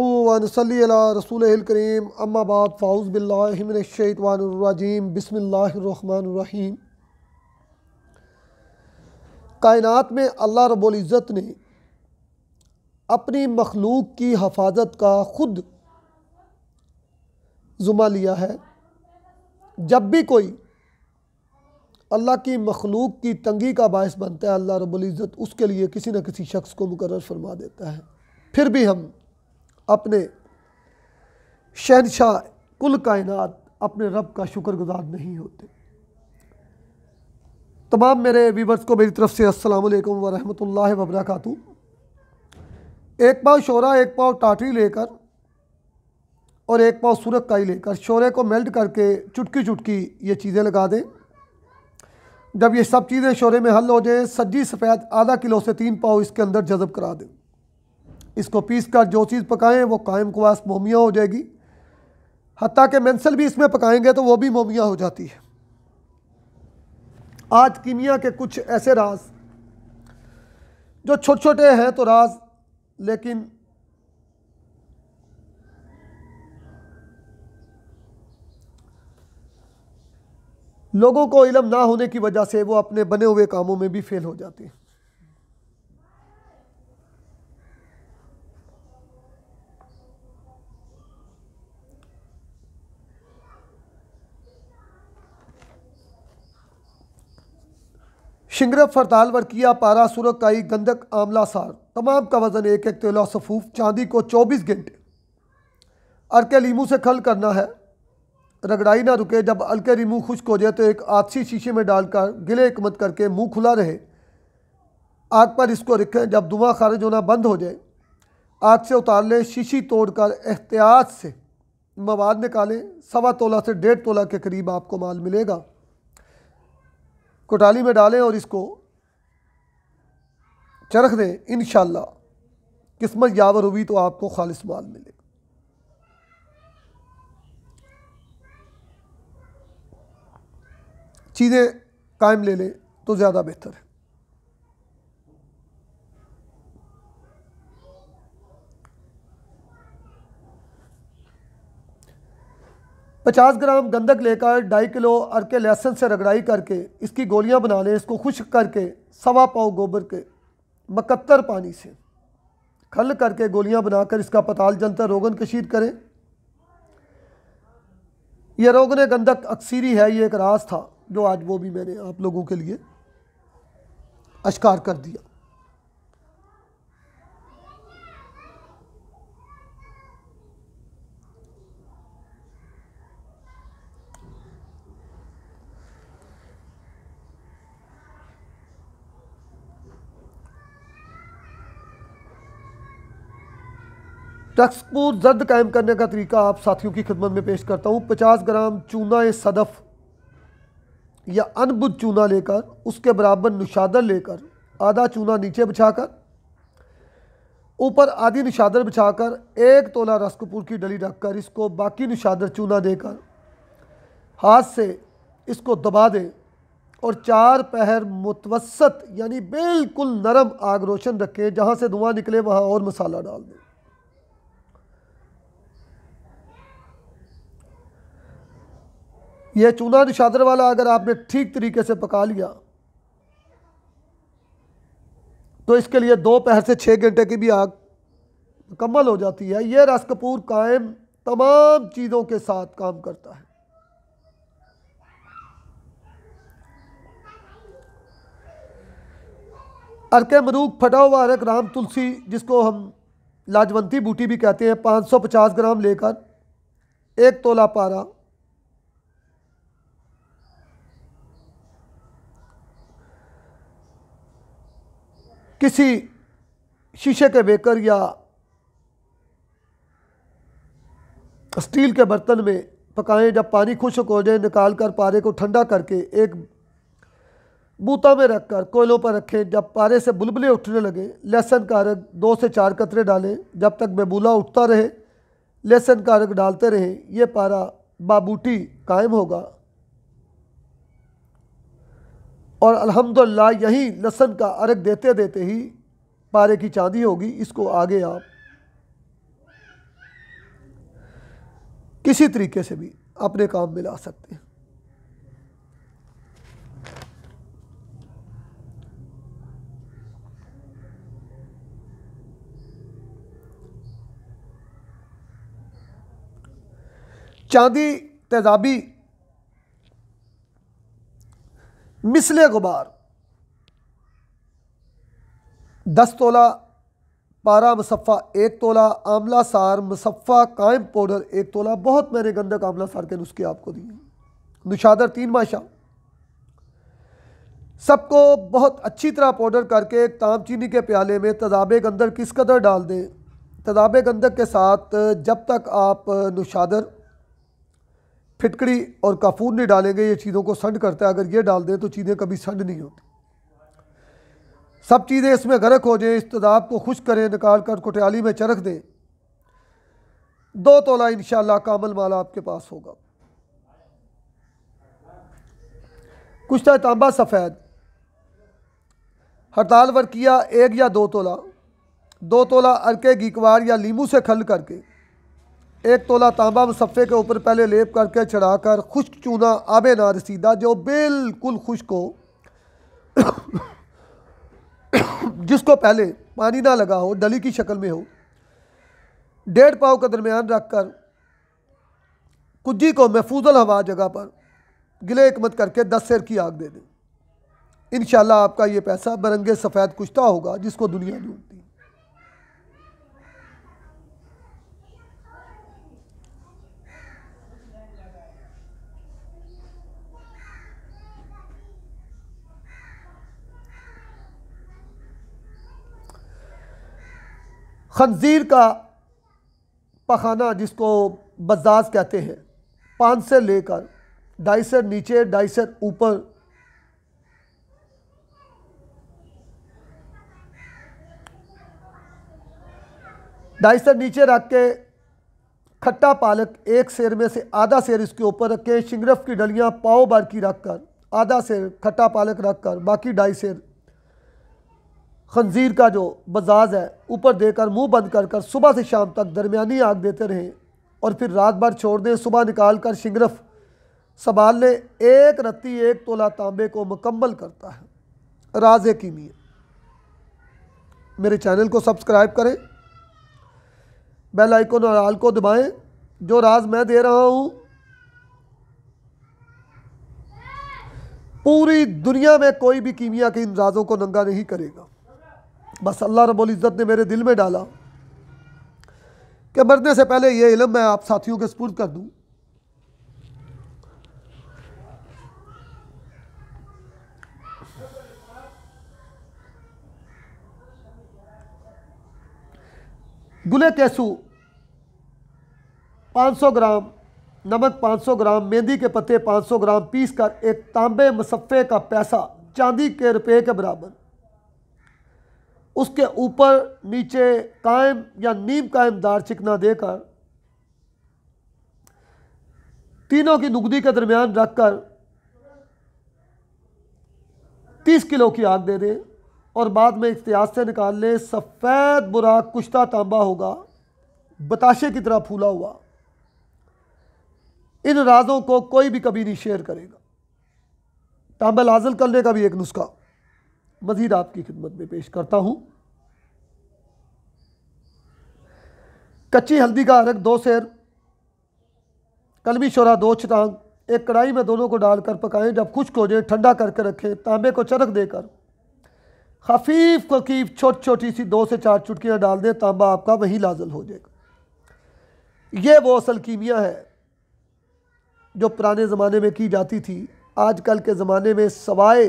वनसली रसूल करीम अम्माबाद फ़ाउज़ बिल्लाशवानरजीम बसमीम कायनत में अल्लाह रबुल्ज़त ने अपनी मखलूक की हफाजत का ख़ुद जुमा लिया है जब भी कोई अल्लाह की मखलूक की तंगी का बायस बनता है अल्लाह रबुल्ज़त उसके लिए किसी न किसी शख्स को मुकर फरमा देता है फिर भी हम अपने शहनशाह कुल कायनात अपने रब का शुक्रगुजार नहीं होते तमाम मेरे व्यूवर्स को मेरी तरफ से अस्सलाम वालेकुम वरहमतुल्लाह वबरकू एक पाव शोरा एक पाव टाटरी लेकर और एक पाव सूरत काई लेकर शोरे को मेल्ट करके चुटकी चुटकी ये चीज़ें लगा दें जब ये सब चीज़ें शोरे में हल हो जाए सज्जी सफ़ेद आधा किलो से तीन पाव इसके अंदर जज़ब करा दें इसको पीस कर जो चीज़ पकाएं वो कायम कवास मोमिया हो जाएगी हती के मैंसल भी इसमें पकाएंगे तो वो भी मोमिया हो जाती है आज कीमिया के कुछ ऐसे राज जो छोटे छोटे हैं तो राज लेकिन लोगों को इलम ना होने की वजह से वो अपने बने हुए कामों में भी फेल हो जाते हैं शिंगरप फरताल वर्किया पारा सुरख काई गंदक आमला सार तमाम का वजन एक एक तेला सफूफ चांदी को 24 घंटे अरके लीमू से खल करना है रगड़ाई ना रुके जब अलके लीमू खुश्क हो जाए तो एक आदसी शीशे में डालकर गिले एकमत करके मुंह खुला रहे आग पर इसको रखें जब धुआं खारिज होना बंद हो जाए आग से उतार लें शीशी तोड़कर एहतियात से मवाद निकालें सवा तोला से डेढ़ तोला के करीब आपको माल मिलेगा कोटाली में डालें और इसको चरख दें इन किस्मत यावर हुई तो आपको खालिश माल मिले चीज़ें कायम ले लें तो ज़्यादा बेहतर है 50 ग्राम गंदक लेकर ढाई किलो अरके लहसन से रगड़ाई करके इसकी गोलियां बना लें इसको खुश्क करके सवा पाओ गोबर के मकत्तर पानी से खल करके गोलियां बनाकर इसका पताल जंतर रोगन कशीद करें यह रोगन गंदक अक्सरी है ये एक राज था जो आज वो भी मैंने आप लोगों के लिए अश्कार कर दिया टक्स को जर्द कायम करने का तरीका आप साथियों की खिदमत में पेश करता हूँ पचास ग्राम चूना सदफ़ या अनबुद चूना लेकर उसके बराबर निशादर लेकर आधा चूना नीचे बिछाकर ऊपर आधी निशादर बिछाकर एक तोला रसकपूर की डली रखकर इसको बाकी निशादर चूना देकर हाथ से इसको दबा दें और चार पहर मुतवसत यानी बिल्कुल नरम आग रोशन रखें जहाँ से धुआं निकले वहाँ और मसाला डाल दें यह चूना निशादर वाला अगर आपने ठीक तरीके से पका लिया तो इसके लिए दोपहर से छः घंटे की भी आग मुकम्मल हो जाती है यह रस कपूर कायम तमाम चीज़ों के साथ काम करता है अरके मरूक फटा हुआ अरक राम तुलसी जिसको हम लाजवंती बूटी भी कहते हैं 550 ग्राम लेकर एक तोला पारा किसी शीशे के बेकर या स्टील के बर्तन में पकाएं जब पानी खुश्क हो जाए निकाल कर पारे को ठंडा करके एक बूता में रखकर कोयलों पर रखें जब पारे से बुलबुले उठने लगे लहसन का अर्घ दो से चार कतरे डालें जब तक बेबूला उठता रहे लहसन का अर्घ डालते रहें यह पारा बाबूटी कायम होगा और अल्हम्दुलिल्लाह यही लसन का अर्क देते देते ही पारे की चांदी होगी इसको आगे आप किसी तरीके से भी अपने काम में ला सकते हैं चांदी तेजाबी मिसले गुबार दस तोला पारा मुसफ़ा एक तोला आमला सार मुसफ़ा कायम पाउडर एक तोला बहुत मैंने गंदक आमला सार के नुस्खे आपको दिए नुशादर तीन माशा सबको बहुत अच्छी तरह पाउडर करके एक ताम चीनी के प्याले में तजाब गंदर किस कदर डाल दें तजाब गंदक के साथ जब तक आप नुशादर फिटकड़ी और काफून नहीं डालेंगे ये चीज़ों को संड करता है अगर ये डाल दें तो चीज़ें कभी संड नहीं होती सब चीज़ें इसमें गर्क हो जाएँ इस तदाब को खुश करें निकाल कर कोटियाली में चरख दें दो तोला इन कामल माला आपके पास होगा कुछ था तो तांबा सफ़ेद हड़ताल वर्किया एक या दो तोला दो तोला अरके गिकवार या लीमू से खल करके एक तोला तांबा मुसफ़े के ऊपर पहले लेप करके चढ़ा कर खुश्क चूना आब ना रसीदा जो बिल्कुल खुश्क हो जिसको पहले पानी ना लगा हो डली की शक्ल में हो डेढ़ पाव के दरमियान रख कर कुज्जी को महफूजल हवा जगह पर गिले एकमत करके दस सैर की आग दे दें इन आपका ये पैसा बरंगे सफ़ेद कुश्ता होगा जिसको दुनिया ढूंढती खंजीर का पखाना जिसको बजाज कहते हैं पाँच से लेकर ढाई से नीचे ढाई से ऊपर ढाई से नीचे रख के खट्टा पालक एक शेर में से आधा शेर इसके ऊपर रखें शिंगरफ की डलियाँ पाव बार की रख कर आधा शेर खट्टा पालक रख कर बाकी ढाई शेर खंजीर का जो बजाज है ऊपर देकर मुंह बंद कर कर सुबह से शाम तक दरमियानी आग देते रहें और फिर रात भर छोड़ दें सुबह निकाल कर शिंगरफ संभाल लें एक रत्ती एक तोला तांबे को मुकम्मल करता है राज कीमिया मेरे चैनल को सब्सक्राइब करें बेल आइकन और आल को दबाएं जो राज मैं दे रहा हूँ पूरी दुनिया में कोई भी कीमिया के इन राजों को नंगा नहीं करेगा बस अल्लाह रबुल्ज़त ने मेरे दिल में डाला कि मरने से पहले यह इलम मैं आप साथियों के स्पुर्द कर दूँ गुले पाँच 500 ग्राम नमक 500 ग्राम मेहंदी के पत्ते 500 ग्राम पीस कर एक तांबे मसफ़े का पैसा चांदी के रुपए के बराबर उसके ऊपर नीचे कायम या नीम कायम दार चिकना देकर तीनों की नुगदी के दरमियान रखकर तीस किलो की आग दे दें और बाद में इख्तियाज से निकाल लें सफ़ेद बुराक कुश्ता तांबा होगा बताशे की तरह फूला हुआ इन राजों को कोई भी कभी नहीं शेयर करेगा तांबा लाजल करने का भी एक नुस्खा मज़ीद आपकी खिदमत में पेश करता हूँ कच्ची हल्दी का अर्क दो शेर कलमी शोरा दो छटांग एक कढ़ाई में दोनों को डालकर पकाएं जब खुश्क हो जाए ठंडा करके रखें तांबे को चरक देकर खफीफ ककीफ छोटी छोटी सी दो से चार चुटकियाँ डाल दें तांबा आपका वही लाजल हो जाएगा ये वो असल कीमिया है जो पुराने ज़माने में की जाती थी आजकल के ज़माने में सवाए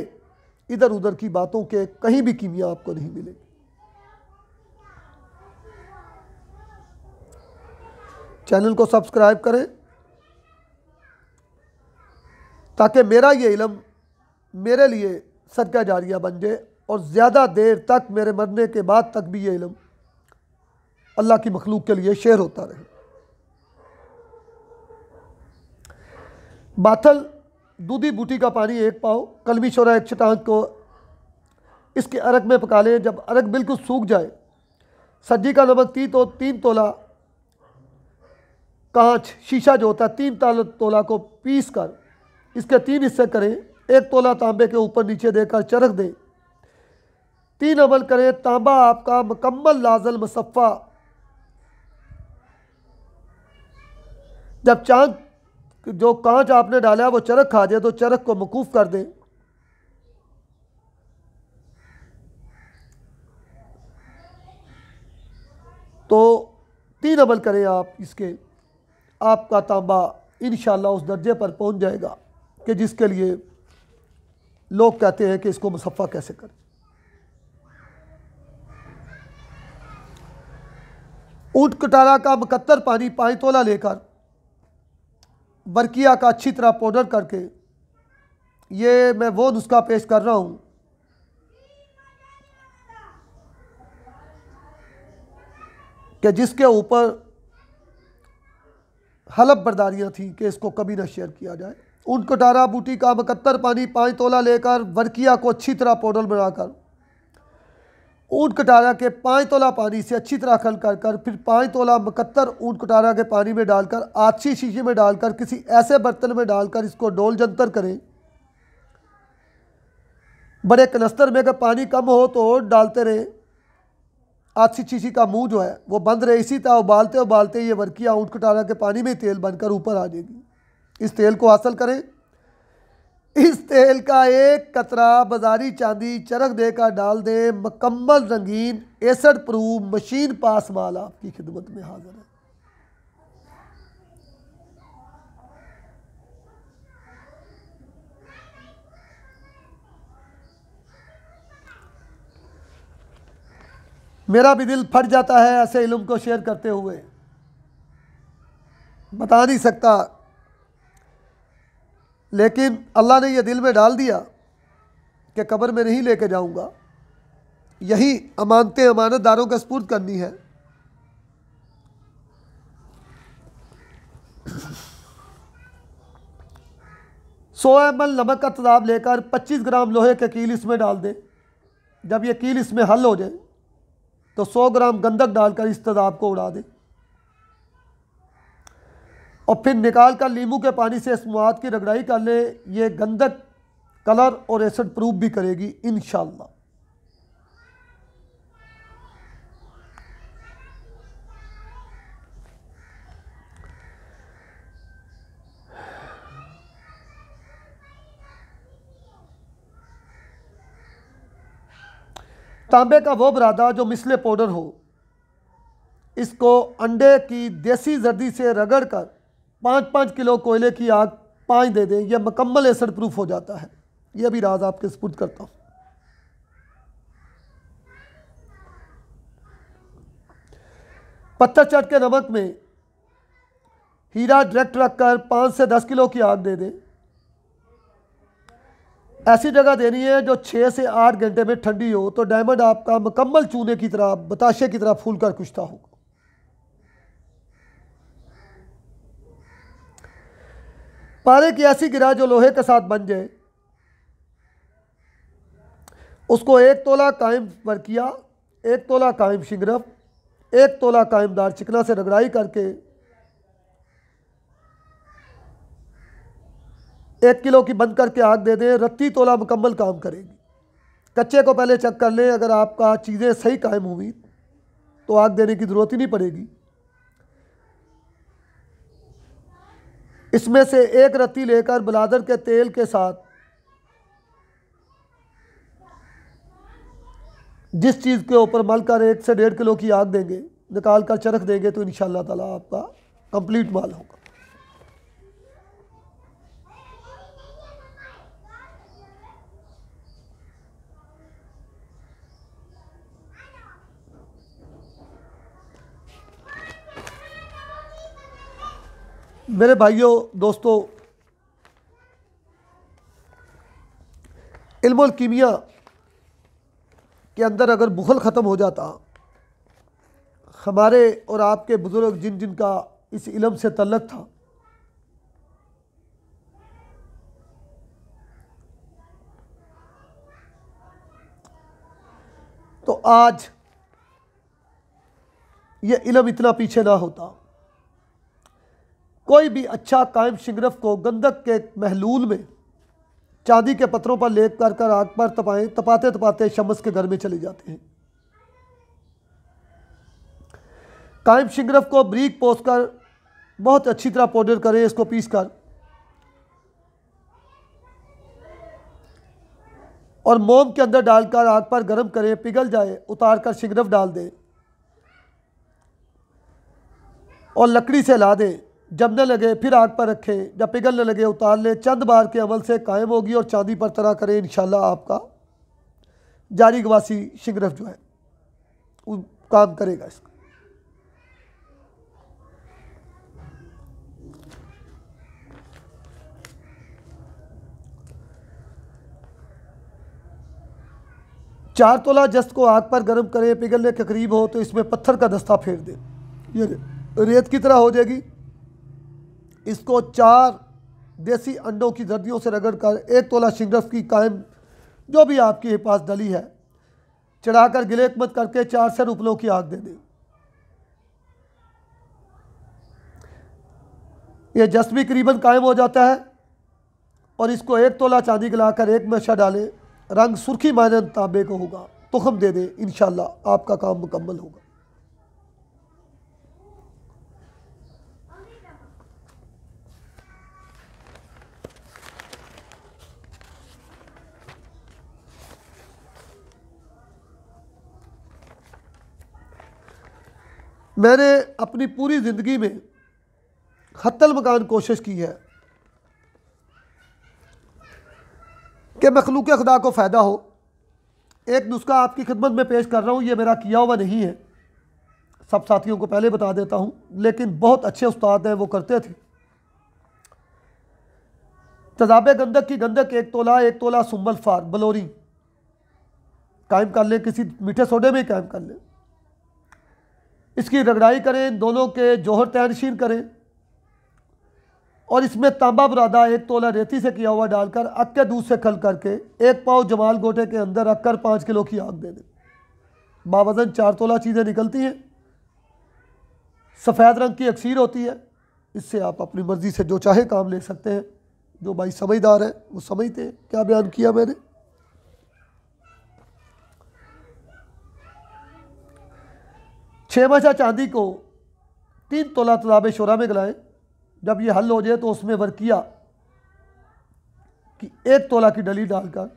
इधर उधर की बातों के कहीं भी कीमिया आपको नहीं मिलेगी चैनल को सब्सक्राइब करें ताकि मेरा ये इलम मेरे लिए सदका जारिया बन जाए और ज़्यादा देर तक मेरे मरने के बाद तक भी ये इलम अल्लाह की मखलूक के लिए शेयर होता रहे बाथल दूधी बूटी का पानी एक पाओ कलमी शोरा एक छटांग को इसके अरक में पका लें जब अरक बिल्कुल सूख जाए सब्जी का नमक तीन तो तीन तोला कांच शीशा जो होता है तीन ताला तोला को पीस कर इसके तीन हिस्से करें एक तोला तांबे के ऊपर नीचे देकर चरख दें तीन अमल करें तांबा आपका मुकम्मल लाजल मुसफ़ा जब चांद जो कांच आपने डाला है वो चरख खा जाए तो चरख को मकूफ़ कर दें तो तीन अमल करें आप इसके आपका तांबा इन उस दर्जे पर पहुंच जाएगा कि जिसके लिए लोग कहते हैं कि इसको मुसफ़ा कैसे करें ऊँट कटारा का मकत्तर पानी पाँच तोला लेकर बरकिया का अच्छी तरह पाउडर करके ये मैं वो नुस्खा पेश कर रहा हूँ कि जिसके ऊपर हलफ बर्दारियाँ थी कि इसको कभी ना शेयर किया जाए ऊँट कटारा बूटी का मकत्तर पानी पाँच तोला लेकर वर्किया को अच्छी तरह पोडल बनाकर ऊंट कटारा के पाँच तोला पानी से अच्छी तरह खल कर कर फिर पाँच तोला मकत्तर ऊंट कटारा के पानी में डालकर आछी शीशे में डालकर किसी ऐसे बर्तन में डालकर इसको डोल जंतर करें बड़े कनस्तर में अगर पानी कम हो तो डालते रहें अच्छी चीची का मुंह जो है वो बंद रहे इसी तरह उबालते उबालते ये वर्किया ऊँट कटारा के पानी में तेल बनकर ऊपर आ जाएगी इस तेल को हासिल करें इस तेल का एक कतरा बाजारी चांदी चरख देकर डाल दें मकम्मल रंगीन एसड प्रूफ मशीन पास माल आपकी खिदमत में हाजिर है मेरा भी दिल फट जाता है ऐसे इलम को शेयर करते हुए बता नहीं सकता लेकिन अल्लाह ने यह दिल में डाल दिया कि कब्र में नहीं लेके जाऊंगा यही अमानत अमानतदारों का सपूर्द करनी है सौ एम एल नमक का तदाब लेकर 25 ग्राम लोहे के कील इसमें डाल दें जब ये कील इसमें हल हो जाए तो 100 ग्राम गंदक डालकर इस तजाब को उड़ा दें और फिर निकाल कर नींबू के पानी से इस मवाद की रगड़ाई कर लें यह गंदक कलर और एसिड प्रूफ भी करेगी इन तांबे का वो बरादा जो मिसले पाउडर हो इसको अंडे की देसी जर्दी से रगड़ कर पाँच पाँच किलो कोयले की आग पाँच दे दें यह मकम्मल एसड प्रूफ हो जाता है यह भी राज आपके सपुर्द करता हूँ पत्थर चट के नमक में हीरा डायरेक्ट रख कर पाँच से दस किलो की आग दे दें ऐसी जगह देनी है जो छः से आठ घंटे में ठंडी हो तो डायमंड आपका मुकम्मल चूने की तरह बताशे की तरह फूल कर कुछता होगा पारे की ऐसी गिरा जो लोहे के साथ बन जाए उसको एक तोला कायम किया एक तोला कायम शिंगरफ एक तोला कायम दार चिकना से रगड़ाई करके एक किलो की बंद करके आग दे दें रत्ती तोला मुकम्मल काम करेगी कच्चे को पहले चेक कर लें अगर आपका चीज़ें सही कायम हुई तो आग देने की ज़रूरत ही नहीं पड़ेगी इसमें से एक रत्ती लेकर बलादर के तेल के साथ जिस चीज़ के ऊपर मल कर एक से डेढ़ किलो की आग देंगे निकाल कर चरख देंगे तो इन ताला आपका कंप्लीट माल होगा मेरे भाइयों दोस्तों इल्मुल कीमिया के अंदर अगर बुखल ख़त्म हो जाता हमारे और आपके बुज़ुर्ग जिन जिन का इस इलम से तल्लक था तो आज ये इलम इतना पीछे ना होता कोई भी अच्छा कायम शिगरफ को गंदक के महलूल में चांदी के पत्थरों पर लेप कर कर आग पर तपाएं तपाते तपाते शमस के घर में चले जाते हैं कायम शिगरफ को ब्रीक पोस कर बहुत अच्छी तरह पाउडर करें इसको पीस कर और मोम के अंदर डालकर आग पर गर्म करें पिघल जाए उतार कर शिगरफ डाल दें और लकड़ी से ला दें जमने लगे फिर आग पर रखें जब पिघलने लगे उतार लें चंद बार के अमल से कायम होगी और चांदी पर तरह करें इन आपका जारी गवासी शिगरफ जो है वो काम करेगा इसका चार तोला जस्त को आग पर गर्म करें पिघलने के करीब हो तो इसमें पत्थर का दस्ता फेर दें ये रेत की तरह हो जाएगी इसको चार देसी अंडों की जर्दियों से रगड़ कर एक तोला शिंगरफ की कायम जो भी आपके पास दली है चढ़ाकर गिलेक मत करके चार सर उपलों की आग दे दें यह जस भी करीबन कायम हो जाता है और इसको एक तोला चांदी गलाकर एक मशा डालें रंग सुर्खी मायने तांबे को होगा तुखम दे दें इन आपका काम मुकम्मल होगा मैंने अपनी पूरी ज़िंदगी में हत्तल मकान कोशिश की है कि मखलूक खुदा को फ़ायदा हो एक नुस्खा आपकी खिदमत में पेश कर रहा हूँ ये मेरा किया हुआ नहीं है सब साथियों को पहले बता देता हूँ लेकिन बहुत अच्छे उस्ताद हैं वो करते थे तजाब गंदक की गंदक एक तोला एक तोला सुम्बल फार बलोरी कायम कर लें किसी मीठे सोडे में ही कायम कर लें इसकी रगड़ाई करें दोनों के जोहर तैनशीन करें और इसमें तांबा बुरादा एक तोला रेती से किया हुआ डालकर अक्के दूध से खल करके एक पाव जमाल गोटे के अंदर रखकर पाँच किलो की आग दे दें बावजन चार तोला चीज़ें निकलती हैं सफ़ेद रंग की अक्सीर होती है इससे आप अपनी मर्ज़ी से जो चाहे काम ले सकते हैं जो भाई समझदार है वो समझते हैं क्या बयान किया मैंने छः बचा चांदी को तीन तोला तलाब शोरा में गलाएं जब ये हल हो जाए तो उसमें वर्किया कि एक तोला की डली डालकर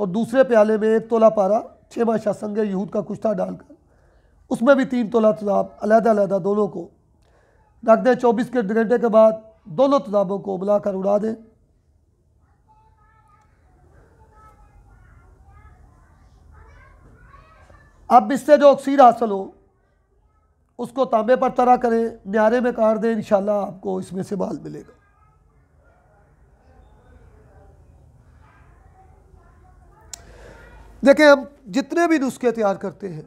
और दूसरे प्याले में एक तोला पारा छः बादशाह संग यहूद का कुश्ता डालकर उसमें भी तीन तोला तलाब अलहदा अलहदा दोनों को रख दें चौबीस के घंटे के बाद दोनों तलाबों को उबलाकर उड़ा दें अब इससे जो अक्सीर हासिल हो उसको तांबे पर तरा करें न्यारे में काट दें इंशाल्लाह आपको इसमें से माल मिलेगा देखें हम जितने भी नुस्खे तैयार करते हैं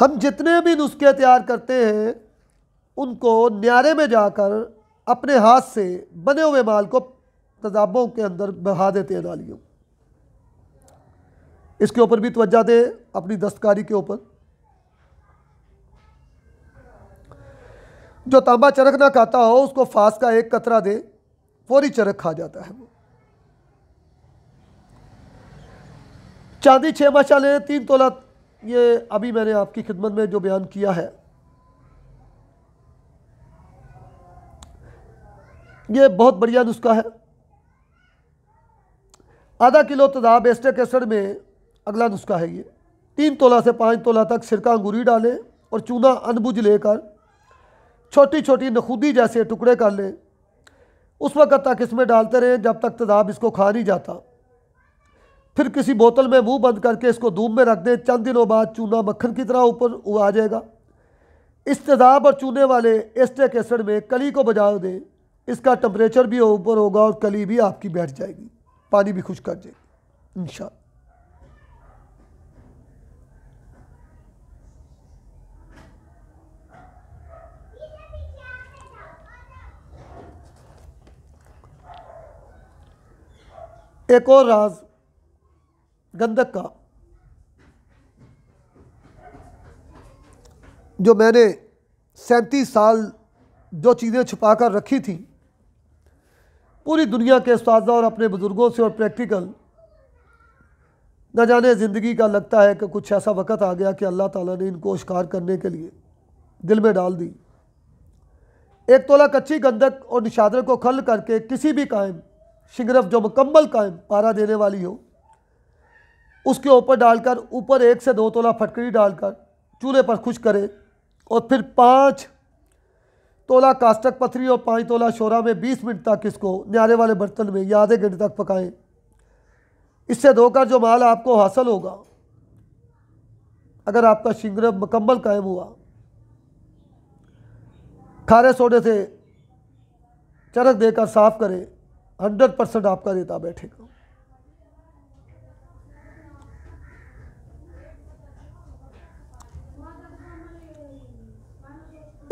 हम जितने भी नुस्खे तैयार करते हैं उनको न्यारे में जाकर अपने हाथ से बने हुए माल को तजाबों के अंदर बहा देते हैं नालियों इसके ऊपर भी तोज्जा दें अपनी दस्तकारी के ऊपर जो तांबा चरख ना खाता हो उसको फास का एक कतरा दे फौरी चरख खा जाता है वो चांदी छः माशा लें तीन तोला ये अभी मैंने आपकी खिदमत में जो बयान किया है ये बहुत बढ़िया नुस्खा है आधा किलो तजाब एस्टेक एसड में अगला नुस्खा है ये तीन तोला से पाँच तोला तक सिरका अंगूरी डालें और चूना अनबुझ लेकर छोटी छोटी नखूदी जैसे टुकड़े कर लें उस वक़्त तक इसमें डालते रहें जब तक तदाब इसको खा नहीं जाता फिर किसी बोतल में मुंह बंद करके इसको धूप में रख दें चंद दिनों बाद चूना मक्खन की तरह ऊपर आ जाएगा इस तदाब और चूने वाले एस्टेक एसड में कली को बजा दें इसका टम्परेचर भी ऊपर होगा और कली भी आपकी बैठ जाएगी पानी भी खुश कर दे इन एक और राज गंधक का जो मैंने सैंतीस साल जो चीज़ें छुपा कर रखी थी पूरी दुनिया के उस्तादा और अपने बुज़ुर्गों से और प्रैक्टिकल न जाने ज़िंदगी का लगता है कि कुछ ऐसा वक़्त आ गया कि अल्लाह ताला ने इनको शिकार करने के लिए दिल में डाल दी एक तोला कच्ची गंदक और निशादर को खल करके किसी भी कायम शिगरफ जो मुकम्मल कायम पारा देने वाली हो उसके ऊपर डालकर ऊपर एक से दो तोला फटकड़ी डालकर चूल्हे पर खुश करें और फिर पाँच तोला कास्टक पथरी और पाँच तोला शोरा में बीस मिनट तक इसको न्यारे वाले बर्तन में या आधे घंटे तक पकाएं इससे धोकर जो माल आपको हासिल होगा अगर आपका शिंगर मुकम्मल कायम हुआ खारे सोडे से चरक देकर साफ करें हंड्रेड परसेंट आपका रेता बैठेगा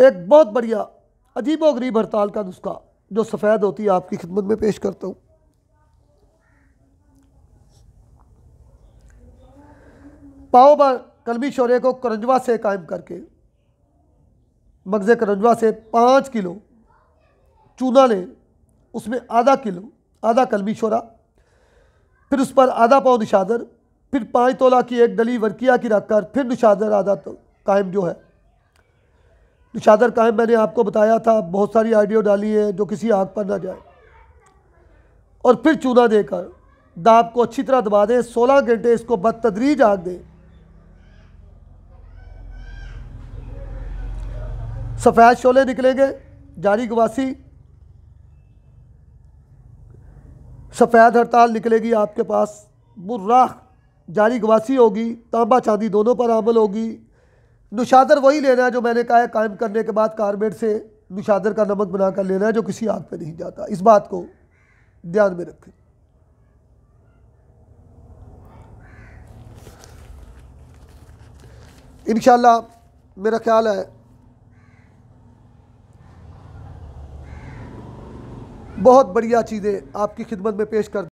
एक बहुत बढ़िया अजीब व गरीब हड़ताल का नुस्खा जो सफ़ेद होती है आपकी खिदमत में पेश करता हूँ पाओ बार कलमी शौर्य को करंजवा से कायम करके मगज़ करंजवा से पाँच किलो चूना लें उसमें आधा किलो आधा कलमी शोरा फिर उस पर आधा पाओ निशादर फिर पाँच तोला की एक डली वर्किया की रखकर फिर निशादर आधा तो कायम जो है निशादर कायम मैंने आपको बताया था बहुत सारी आइडियो डाली है जो किसी आग पर ना जाए और फिर चूना देकर दाब को अच्छी तरह दबा दें सोलह घंटे इसको बदतदरीज आग दें सफ़ेद शोले निकलेंगे जारी गवासी सफ़ेद हड़ताल निकलेगी आपके पास बुर्राख जारी गवासी होगी तांबा चांदी दोनों पर अमल होगी नुशादर वही लेना है जो मैंने कहा है कायम करने के बाद कारबेट से नुशादर का नमक बनाकर लेना है जो किसी आग पे नहीं जाता इस बात को ध्यान में रखें इनशाला मेरा ख्याल है बहुत बढ़िया चीज़ें आपकी खिदमत में पेश कर